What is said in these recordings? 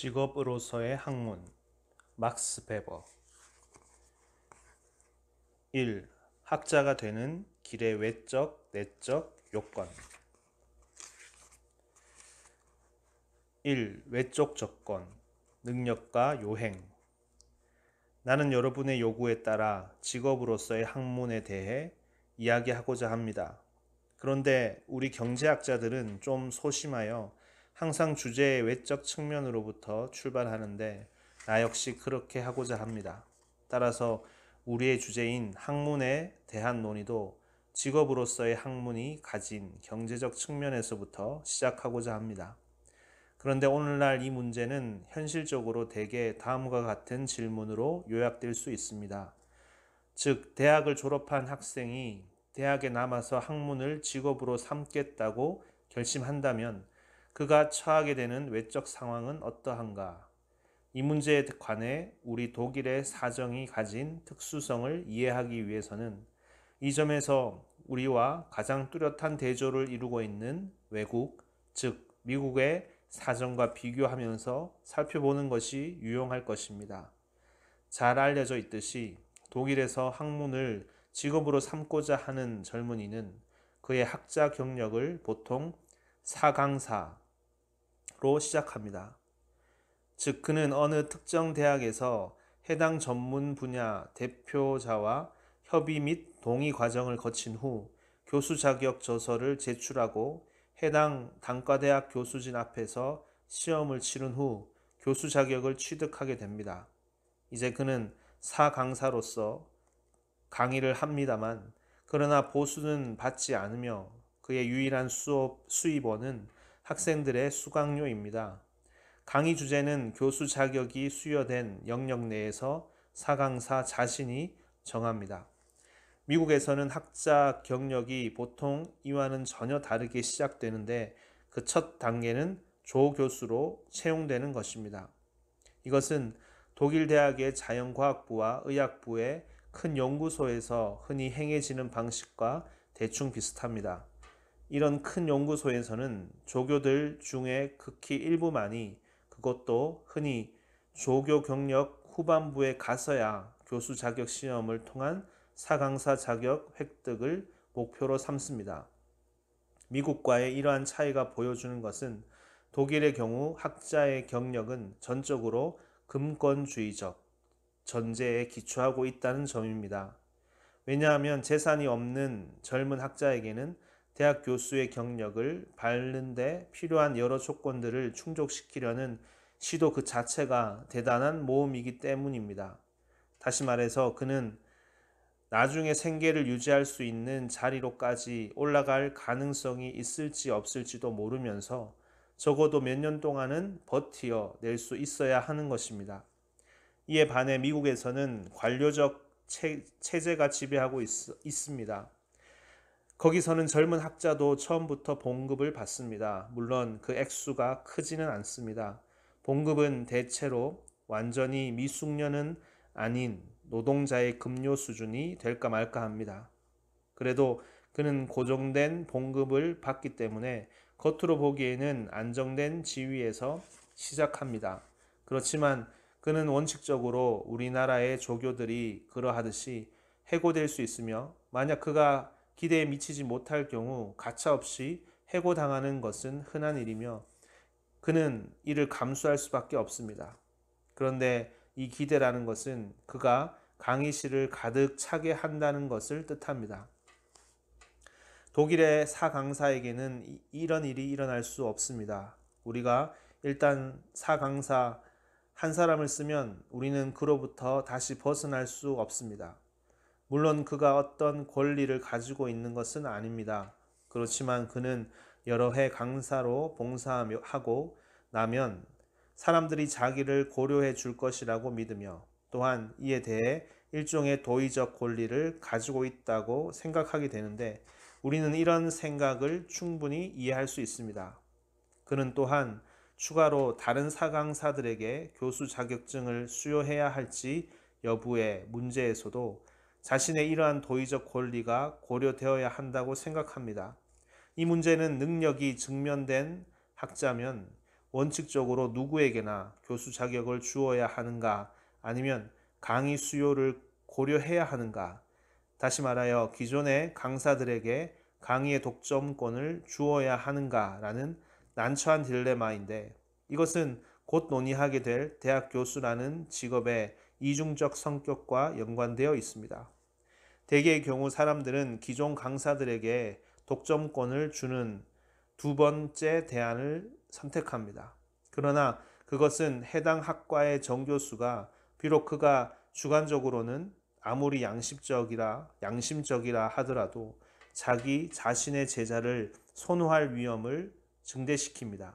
직업으로서의 학문 막스 베버 1. 학자가 되는 길의 외적, 내적 요건 1. 외적 조건 능력과 요행 나는 여러분의 요구에 따라 직업으로서의 학문에 대해 이야기하고자 합니다. 그런데 우리 경제학자들은 좀 소심하여 항상 주제의 외적 측면으로부터 출발하는데 나 역시 그렇게 하고자 합니다. 따라서 우리의 주제인 학문에 대한 논의도 직업으로서의 학문이 가진 경제적 측면에서부터 시작하고자 합니다. 그런데 오늘날 이 문제는 현실적으로 대개 다음과 같은 질문으로 요약될 수 있습니다. 즉, 대학을 졸업한 학생이 대학에 남아서 학문을 직업으로 삼겠다고 결심한다면 그가 처하게 되는 외적 상황은 어떠한가? 이 문제에 관해 우리 독일의 사정이 가진 특수성을 이해하기 위해서는 이 점에서 우리와 가장 뚜렷한 대조를 이루고 있는 외국, 즉 미국의 사정과 비교하면서 살펴보는 것이 유용할 것입니다. 잘 알려져 있듯이 독일에서 학문을 직업으로 삼고자 하는 젊은이는 그의 학자 경력을 보통 4강사로 시작합니다. 즉 그는 어느 특정 대학에서 해당 전문 분야 대표자와 협의 및 동의 과정을 거친 후 교수 자격 저서를 제출하고 해당 단과대학 교수진 앞에서 시험을 치른 후 교수 자격을 취득하게 됩니다. 이제 그는 사강사로서 강의를 합니다만 그러나 보수는 받지 않으며 그의 유일한 수업, 수입원은 학생들의 수강료입니다. 강의 주제는 교수 자격이 수여된 영역 내에서 사강사 자신이 정합니다. 미국에서는 학자 경력이 보통 이와는 전혀 다르게 시작되는데 그 첫 단계는 조 교수로 채용되는 것입니다. 이것은 독일 대학의 자연과학부와 의학부의 큰 연구소에서 흔히 행해지는 방식과 대충 비슷합니다. 이런 큰 연구소에서는 조교들 중에 극히 일부만이 그것도 흔히 조교 경력 후반부에 가서야 교수 자격 시험을 통한 사강사 자격 획득을 목표로 삼습니다. 미국과의 이러한 차이가 보여주는 것은 독일의 경우 학자의 경력은 전적으로 금권주의적 전제에 기초하고 있다는 점입니다. 왜냐하면 재산이 없는 젊은 학자에게는 대학 교수의 경력을 밟는데 필요한 여러 조건들을 충족시키려는 시도 그 자체가 대단한 모험이기 때문입니다. 다시 말해서 그는 나중에 생계를 유지할 수 있는 자리로까지 올라갈 가능성이 있을지 없을지도 모르면서 적어도 몇 년 동안은 버티어 낼 수 있어야 하는 것입니다. 이에 반해 미국에서는 관료적 체제가 지배하고 있, 습니다 거기서는 젊은 학자도 처음부터 봉급을 받습니다. 물론 그 액수가 크지는 않습니다. 봉급은 대체로 완전히 미숙년은 아닌 노동자의 급료 수준이 될까 말까 합니다. 그래도 그는 고정된 봉급을 받기 때문에 겉으로 보기에는 안정된 지위에서 시작합니다. 그렇지만 그는 원칙적으로 우리나라의 조교들이 그러하듯이 해고될 수 있으며 만약 그가 기대에 미치지 못할 경우 가차없이 해고당하는 것은 흔한 일이며 그는 이를 감수할 수밖에 없습니다. 그런데 이 기대라는 것은 그가 강의 실을 가득 차게 한다는 것을 뜻합니다. 독일의 사강사에게는 이런 일이 일어날 수 없습니다. 우리가 일단 사강사 한 사람을 쓰면 우리는 그로부터 다시 벗어날 수 없습니다. 물론 그가 어떤 권리를 가지고 있는 것은 아닙니다. 그렇지만 그는 여러 해 강사로 봉사하고 나면 사람들이 자기를 고려해 줄 것이라고 믿으며 또한 이에 대해 일종의 도의적 권리를 가지고 있다고 생각하게 되는데 우리는 이런 생각을 충분히 이해할 수 있습니다. 그는 또한 추가로 다른 사강사들에게 교수 자격증을 수여해야 할지 여부의 문제에서도 자신의 이러한 도의적 권리가 고려되어야 한다고 생각합니다. 이 문제는 능력이 증명된 학자면 원칙적으로 누구에게나 교수 자격을 주어야 하는가 아니면 강의 수요를 고려해야 하는가 다시 말하여 기존의 강사들에게 강의의 독점권을 주어야 하는가라는 난처한 딜레마인데 이것은 곧 논의하게 될 대학 교수라는 직업의 이중적 성격과 연관되어 있습니다. 대개의 경우 사람들은 기존 강사들에게 독점권을 주는 두 번째 대안을 선택합니다. 그러나 그것은 해당 학과의 정교수가 비록 그가 주관적으로는 아무리 양심적이라 양심적이라 하더라도 자기 자신의 제자를 선호할 위험을 증대시킵니다.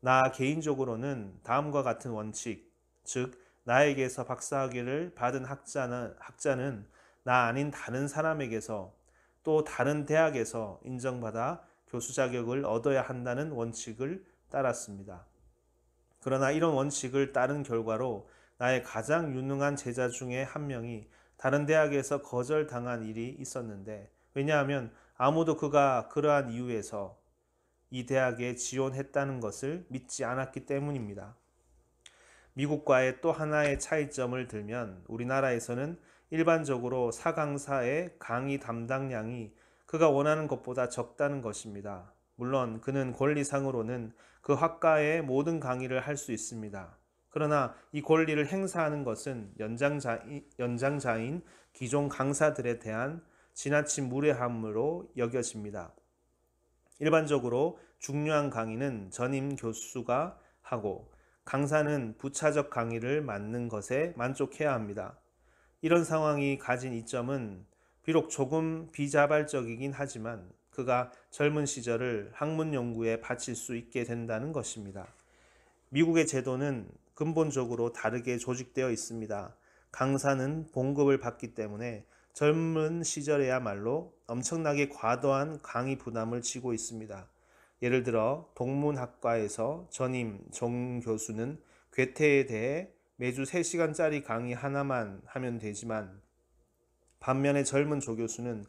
나 개인적으로는 다음과 같은 원칙, 즉 나에게서 박사학위를 받은 학자는, 학자는 나 아닌 다른 사람에게서 또 다른 대학에서 인정받아 교수 자격을 얻어야 한다는 원칙을 따랐습니다. 그러나 이런 원칙을 따른 결과로 나의 가장 유능한 제자 중에 한 명이 다른 대학에서 거절당한 일이 있었는데 왜냐하면 아무도 그가 그러한 이유에서 이 대학에 지원했다는 것을 믿지 않았기 때문입니다. 미국과의 또 하나의 차이점을 들면 우리나라에서는 일반적으로 사강사의 강의 담당량이 그가 원하는 것보다 적다는 것입니다. 물론 그는 권리상으로는 그 학과의 모든 강의를 할 수 있습니다. 그러나 이 권리를 행사하는 것은 연장자, 연장자인 기존 강사들에 대한 지나친 무례함으로 여겨집니다. 일반적으로 중요한 강의는 전임 교수가 하고 강사는 부차적 강의를 맡는 것에 만족해야 합니다. 이런 상황이 가진 이점은 비록 조금 비자발적이긴 하지만 그가 젊은 시절을 학문 연구에 바칠 수 있게 된다는 것입니다. 미국의 제도는 근본적으로 다르게 조직되어 있습니다. 강사는 봉급을 받기 때문에 젊은 시절에야말로 엄청나게 과도한 강의 부담을 지고 있습니다. 예를 들어 동문학과에서 전임 정 교수는 괴테에 대해 매주 3시간짜리 강의 하나만 하면 되지만 반면에 젊은 조교수는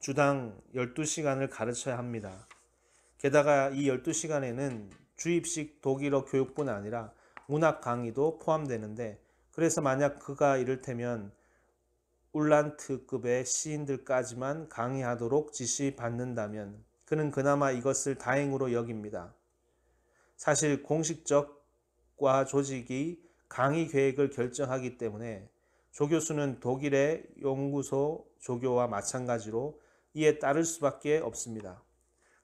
주당 12시간을 가르쳐야 합니다. 게다가 이 12시간에는 주입식 독일어 교육뿐 아니라 문학 강의도 포함되는데 그래서 만약 그가 이를테면 울란트급의 시인들까지만 강의하도록 지시받는다면 그는 그나마 이것을 다행으로 여깁니다. 사실 공식적과 조직이 강의 계획을 결정하기 때문에 조교수는 독일의 연구소 조교와 마찬가지로 이에 따를 수밖에 없습니다.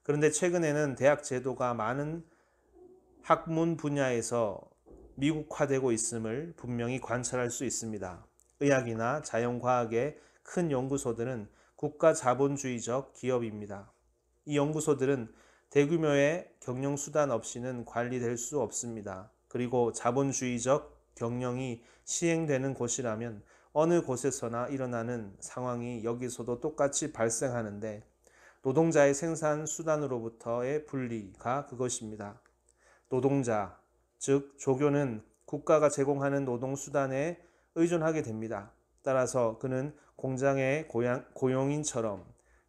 그런데 최근에는 대학 제도가 많은 학문 분야에서 미국화되고 있음을 분명히 관찰할 수 있습니다. 의학이나 자연과학의 큰 연구소들은 국가 자본주의적 기업입니다. 이 연구소들은 대규모의 경영 수단 없이는 관리될 수 없습니다. 그리고 자본주의적 경영이 시행되는 곳이라면 어느 곳에서나 일어나는 상황이 여기서도 똑같이 발생하는데 노동자의 생산 수단으로부터의 분리가 그것입니다. 노동자, 즉 조교는 국가가 제공하는 노동 수단에 의존하게 됩니다. 따라서 그는 공장의 고양, 고용인처럼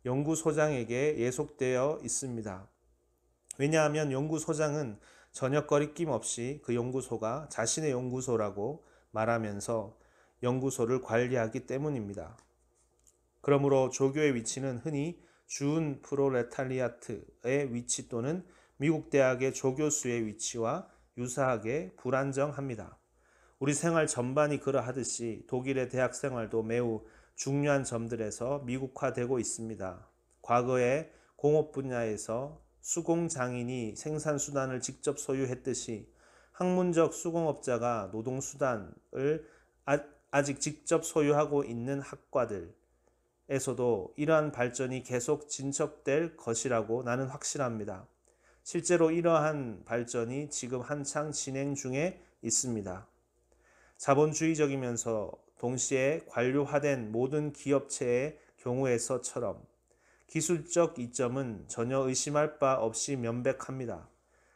연구소장에게 예속되어 있습니다. 왜냐하면 연구소장은 저녁거리낌 없이 그 연구소가 자신의 연구소라고 말하면서 연구소를 관리하기 때문입니다. 그러므로 조교의 위치는 흔히 주운 프로레탈리아트의 위치 또는 미국 대학의 조교수의 위치와 유사하게 불안정합니다. 우리 생활 전반이 그러하듯이 독일의 대학 생활도 매우 중요한 점들에서 미국화되고 있습니다. 과거에 공업 분야에서 수공 장인이 생산 수단을 직접 소유했듯이 학문적 수공업자가 노동 수단을 아, 아직 직접 소유하고 있는 학과들에서도 이러한 발전이 계속 진척될 것이라고 나는 확실합니다. 실제로 이러한 발전이 지금 한창 진행 중에 있습니다. 자본주의적이면서 동시에 관료화된 모든 기업체의 경우에서처럼 기술적 이점은 전혀 의심할 바 없이 명백합니다.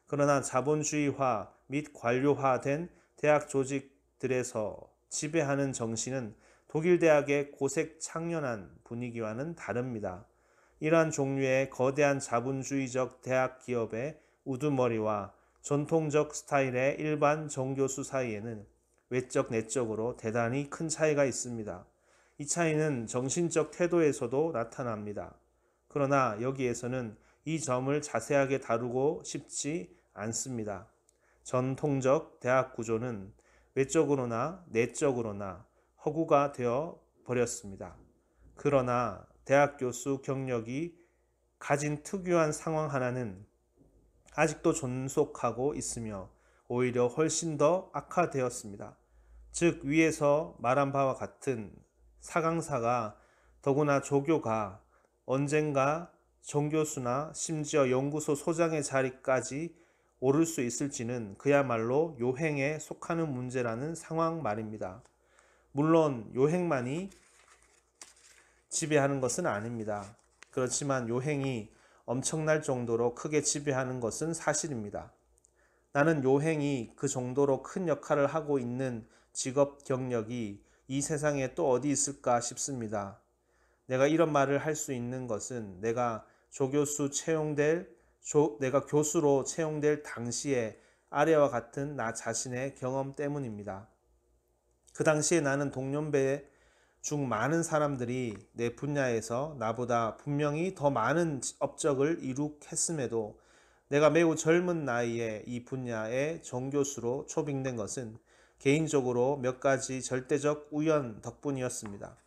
그러나 자본주의화 및 관료화된 대학 조직들에서 지배하는 정신은 독일 대학의 고색 창연한 분위기와는 다릅니다. 이러한 종류의 거대한 자본주의적 대학 기업의 우두머리와 전통적 스타일의 일반 정교수 사이에는 외적 내적으로 대단히 큰 차이가 있습니다. 이 차이는 정신적 태도에서도 나타납니다. 그러나 여기에서는 이 점을 자세하게 다루고 싶지 않습니다. 전통적 대학 구조는 외적으로나 내적으로나 허구가 되어 버렸습니다. 그러나 대학 교수 경력이 가진 특유한 상황 하나는 아직도 존속하고 있으며 오히려 훨씬 더 악화되었습니다. 즉 위에서 말한 바와 같은 사강사가 더구나 조교가 언젠가 정교수나 심지어 연구소 소장의 자리까지 오를 수 있을지는 그야말로 요행에 속하는 문제라는 상황 말입니다. 물론 요행만이 지배하는 것은 아닙니다. 그렇지만 요행이 엄청날 정도로 크게 지배하는 것은 사실입니다. 나는 요행이 그 정도로 큰 역할을 하고 있는 직업 경력이 이 세상에 또 어디 있을까 싶습니다. 내가 이런 말을 할 수 있는 것은 내가 조교수 채용될 조, 내가 교수로 채용될 당시에 아래와 같은 나 자신의 경험 때문입니다. 그 당시에 나는 동년배 중 많은 사람들이 내 분야에서 나보다 분명히 더 많은 업적을 이룩했음에도 내가 매우 젊은 나이에 이 분야의 정교수로 초빙된 것은 개인적으로 몇 가지 절대적 우연 덕분이었습니다.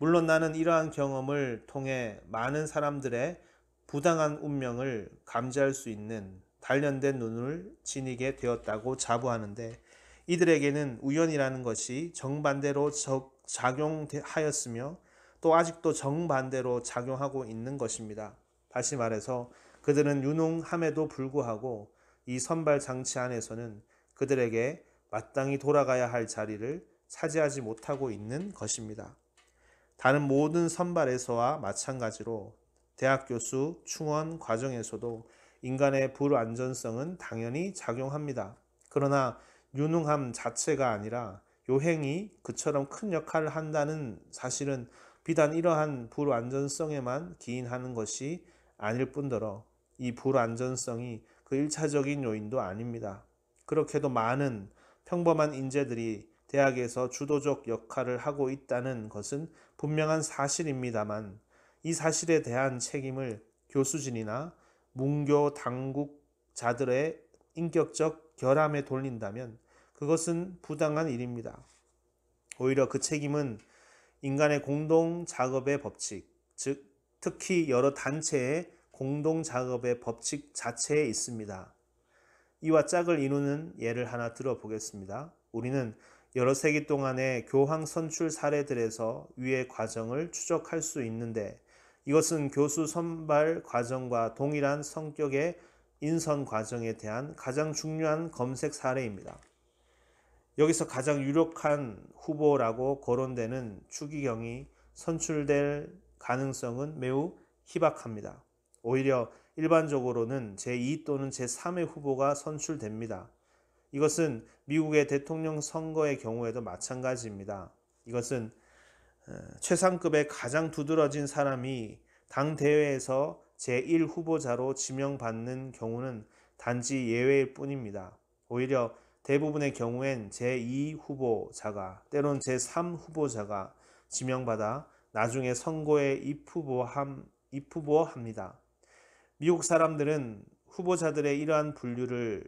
물론 나는 이러한 경험을 통해 많은 사람들의 부당한 운명을 감지할 수 있는 단련된 눈을 지니게 되었다고 자부하는데 이들에게는 우연이라는 것이 정반대로 작용하였으며 또 아직도 정반대로 작용하고 있는 것입니다. 다시 말해서 그들은 유능함에도 불구하고 이 선발 장치 안에서는 그들에게 마땅히 돌아가야 할 자리를 차지하지 못하고 있는 것입니다. 다른 모든 선발에서와 마찬가지로 대학 교수 충원 과정에서도 인간의 불안전성은 당연히 작용합니다. 그러나 유능함 자체가 아니라 요행이 그처럼 큰 역할을 한다는 사실은 비단 이러한 불안전성에만 기인하는 것이 아닐 뿐더러 이불안전성이그 1차적인 요인도 아닙니다. 그렇게도 많은 평범한 인재들이 대학에서 주도적 역할을 하고 있다는 것은 분명한 사실입니다만 이 사실에 대한 책임을 교수진이나 문교 당국자들의 인격적 결함에 돌린다면 그것은 부당한 일입니다. 오히려 그 책임은 인간의 공동 작업의 법칙, 즉 특히 여러 단체의 공동 작업의 법칙 자체에 있습니다. 이와 짝을 이루는 예를 하나 들어보겠습니다. 우리는 여러 세기 동안의 교황 선출 사례들에서 위의 과정을 추적할 수 있는데 이것은 교수 선발 과정과 동일한 성격의 인선 과정에 대한 가장 중요한 검색 사례입니다. 여기서 가장 유력한 후보라고 거론되는 추기경이 선출될 가능성은 매우 희박합니다. 오히려 일반적으로는 제2 또는 제3의 후보가 선출됩니다. 이것은 미국의 대통령 선거의 경우에도 마찬가지입니다. 이것은 어, 최상급의 가장 두드러진 사람이 당 대회에서 제1 후보자로 지명받는 경우는 단지 예외일 뿐입니다. 오히려 대부분의 경우엔 제2 후보자가 때론 제3 후보자가 지명받아 나중에 선거에 입후보함 입후보합니다. 미국 사람들은 후보자들의 이러한 분류를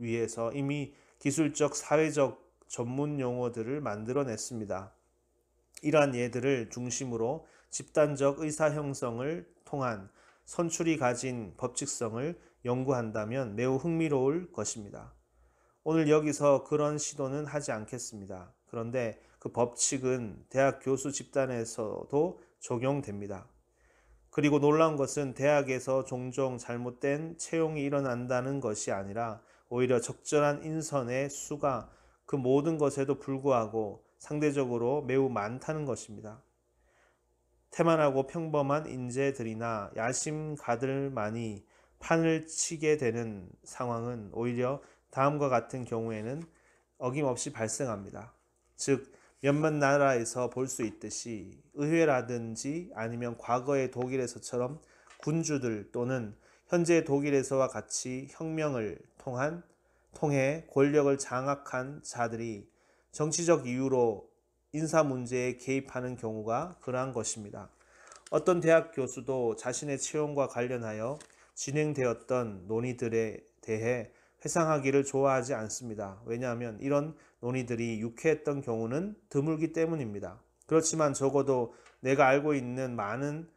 위해서 이미 기술적, 사회적 전문 용어들을 만들어냈습니다. 이러한 예들을 중심으로 집단적 의사 형성을 통한 선출이 가진 법칙성을 연구한다면 매우 흥미로울 것입니다. 오늘 여기서 그런 시도는 하지 않겠습니다. 그런데 그 법칙은 대학 교수 집단에서도 적용됩니다. 그리고 놀라운 것은 대학에서 종종 잘못된 채용이 일어난다는 것이 아니라 오히려 적절한 인선의 수가 그 모든 것에도 불구하고 상대적으로 매우 많다는 것입니다. 태만하고 평범한 인재들이나 야심가들만이 판을 치게 되는 상황은 오히려 다음과 같은 경우에는 어김없이 발생합니다. 즉, 몇몇 나라에서 볼 수 있듯이 의회라든지 아니면 과거의 독일에서처럼 군주들 또는 현재 독일에서와 같이 혁명을 통한 통해 권력을 장악한 자들이 정치적 이유로 인사 문제에 개입하는 경우가 그러한 것입니다. 어떤 대학 교수도 자신의 채용과 관련하여 진행되었던 논의들에 대해 회상하기를 좋아하지 않습니다. 왜냐하면 이런 논의들이 유쾌했던 경우는 드물기 때문입니다. 그렇지만 적어도 내가 알고 있는 많은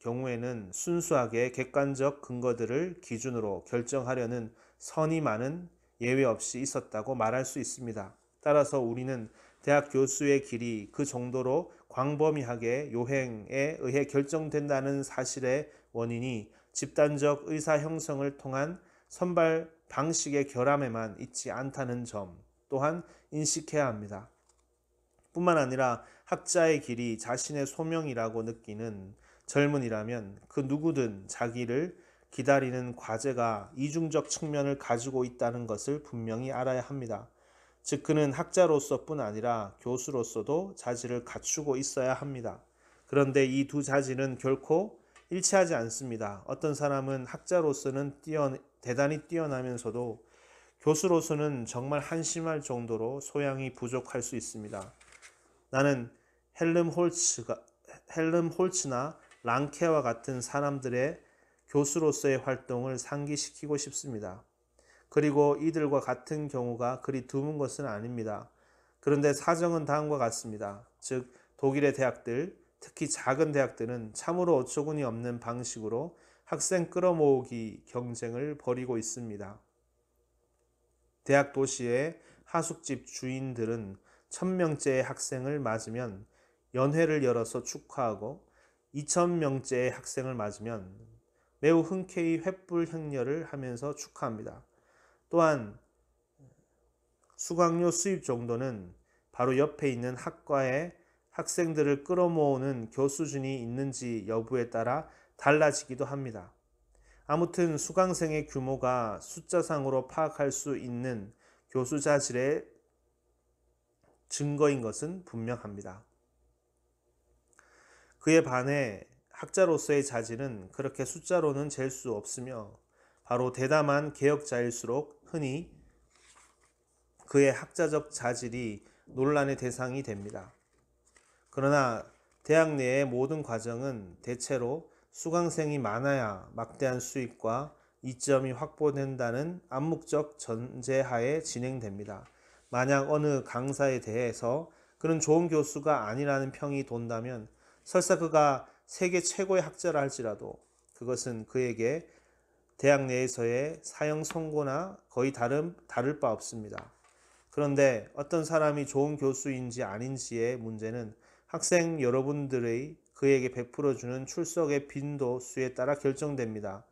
경우에는 순수하게 객관적 근거들을 기준으로 결정하려는 선이 많은 예외 없이 있었다고 말할 수 있습니다. 따라서 우리는 대학 교수의 길이 그 정도로 광범위하게 요행에 의해 결정된다는 사실의 원인이 집단적 의사 형성을 통한 선발 방식의 결함에만 있지 않다는 점 또한 인식해야 합니다. 뿐만 아니라 학자의 길이 자신의 소명이라고 느끼는 젊은이라면 그 누구든 자기를 기다리는 과제가 이중적 측면을 가지고 있다는 것을 분명히 알아야 합니다. 즉 그는 학자로서뿐 아니라 교수로서도 자질을 갖추고 있어야 합니다. 그런데 이 두 자질은 결코 일치하지 않습니다. 어떤 사람은 학자로서는 뛰어, 대단히 뛰어나면서도 교수로서는 정말 한심할 정도로 소양이 부족할 수 있습니다. 나는 헬름 홀츠가 헬름 홀츠나 랑케와 같은 사람들의 교수로서의 활동을 상기시키고 싶습니다. 그리고 이들과 같은 경우가 그리 드문 것은 아닙니다. 그런데 사정은 다음과 같습니다. 즉 독일의 대학들, 특히 작은 대학들은 참으로 어처구니 없는 방식으로 학생 끌어모으기 경쟁을 벌이고 있습니다. 대학 도시의 하숙집 주인들은 천명째의 학생을 맞으면 연회를 열어서 축하하고 2,000명째의 학생을 맞으면 매우 흔쾌히 횃불 행렬을 하면서 축하합니다. 또한 수강료 수입 정도는 바로 옆에 있는 학과에 학생들을 끌어모으는 교수진이 있는지 여부에 따라 달라지기도 합니다. 아무튼 수강생의 규모가 숫자상으로 파악할 수 있는 교수 자질의 증거인 것은 분명합니다. 그에 반해 학자로서의 자질은 그렇게 숫자로는 잴 수 없으며 바로 대담한 개혁자일수록 흔히 그의 학자적 자질이 논란의 대상이 됩니다. 그러나 대학 내의 모든 과정은 대체로 수강생이 많아야 막대한 수익과 이점이 확보된다는 암묵적 전제하에 진행됩니다. 만약 어느 강사에 대해서 그는 좋은 교수가 아니라는 평이 돈다면 설사 그가 세계 최고의 학자라 할지라도 그것은 그에게 대학 내에서의 사형 선고나 거의 다른 다를 바 없습니다. 그런데 어떤 사람이 좋은 교수인지 아닌지의 문제는 학생 여러분들의 그에게 베풀어 주는 출석의 빈도 수에 따라 결정됩니다.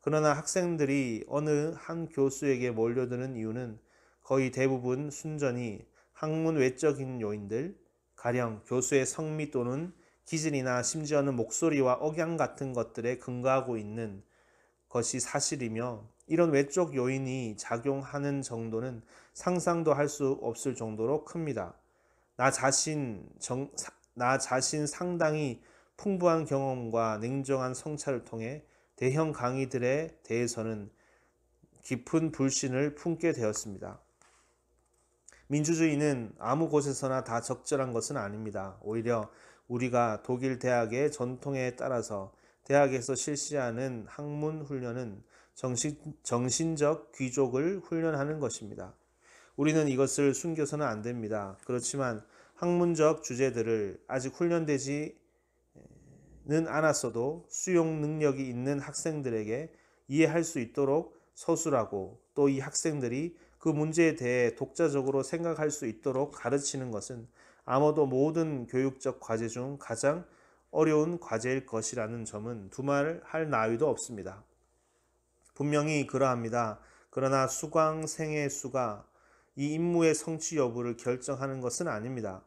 그러나 학생들이 어느 한 교수에게 몰려드는 이유는 거의 대부분 순전히 학문 외적인 요인들, 가령 교수의 성미 또는 기질이나 심지어는 목소리와 억양 같은 것들에 근거하고 있는 것이 사실이며 이런 외적 요인이 작용하는 정도는 상상도 할 수 없을 정도로 큽니다. 나 자신 정, 나 자신 상당히 풍부한 경험과 냉정한 성찰을 통해 대형 강의들에 대해서는 깊은 불신을 품게 되었습니다. 민주주의는 아무 곳에서나 다 적절한 것은 아닙니다. 오히려 우리가 독일 대학의 전통에 따라서 대학에서 실시하는 학문 훈련은 정신, 적 귀족을 훈련하는 것입니다. 우리는 이것을 숨겨서는 안 됩니다. 그렇지만 학문적 주제들을 아직 훈련되지는 않았어도 수용 능력이 있는 학생들에게 이해할 수 있도록 서술하고 또 이 학생들이 그 문제에 대해 독자적으로 생각할 수 있도록 가르치는 것은 아마도 모든 교육적 과제 중 가장 어려운 과제일 것이라는 점은 두말할 나위도 없습니다. 분명히 그러합니다. 그러나 수강생의 수가 이 임무의 성취 여부를 결정하는 것은 아닙니다.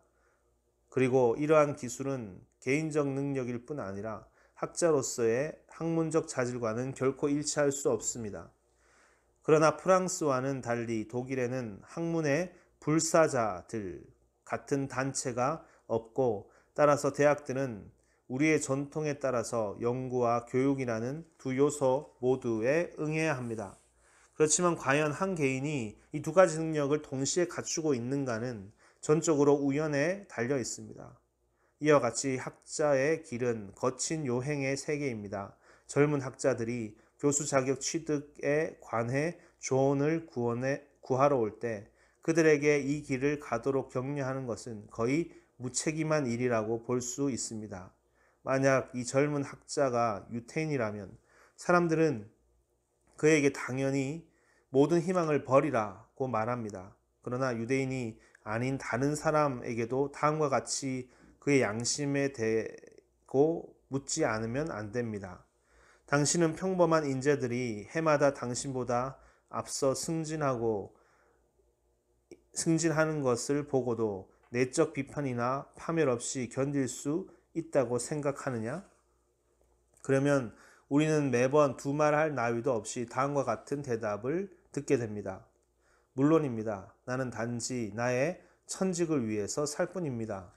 그리고 이러한 기술은 개인적 능력일 뿐 아니라 학자로서의 학문적 자질과는 결코 일치할 수 없습니다. 그러나 프랑스와는 달리 독일에는 학문의 불사자들, 같은 단체가 없고 따라서 대학들은 우리의 전통에 따라서 연구와 교육이라는 두 요소 모두에 응해야 합니다. 그렇지만 과연 한 개인이 이 두 가지 능력을 동시에 갖추고 있는가는 전적으로 우연에 달려 있습니다. 이와 같이 학자의 길은 거친 요행의 세계입니다. 젊은 학자들이 교수 자격 취득에 관해 조언을 구원해, 구하러 올때 그들에게 이 길을 가도록 격려하는 것은 거의 무책임한 일이라고 볼 수 있습니다. 만약 이 젊은 학자가 유태인이라면 사람들은 그에게 당연히 모든 희망을 버리라고 말합니다. 그러나 유대인이 아닌 다른 사람에게도 다음과 같이 그의 양심에 대고 묻지 않으면 안 됩니다. 당신은 평범한 인재들이 해마다 당신보다 앞서 승진하고 승진하는 것을 보고도 내적 비판이나 파멸 없이 견딜 수 있다고 생각하느냐? 그러면 우리는 매번 두말할 나위도 없이 다음과 같은 대답을 듣게 됩니다. 물론입니다. 나는 단지 나의 천직을 위해서 살 뿐입니다.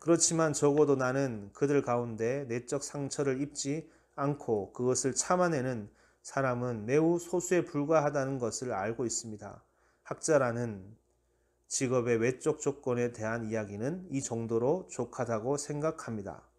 그렇지만 적어도 나는 그들 가운데 내적 상처를 입지 않고 그것을 참아내는 사람은 매우 소수에 불과하다는 것을 알고 있습니다. 학자라는 직업의 외적 조건에 대한 이야기는 이 정도로 족하다고 생각합니다.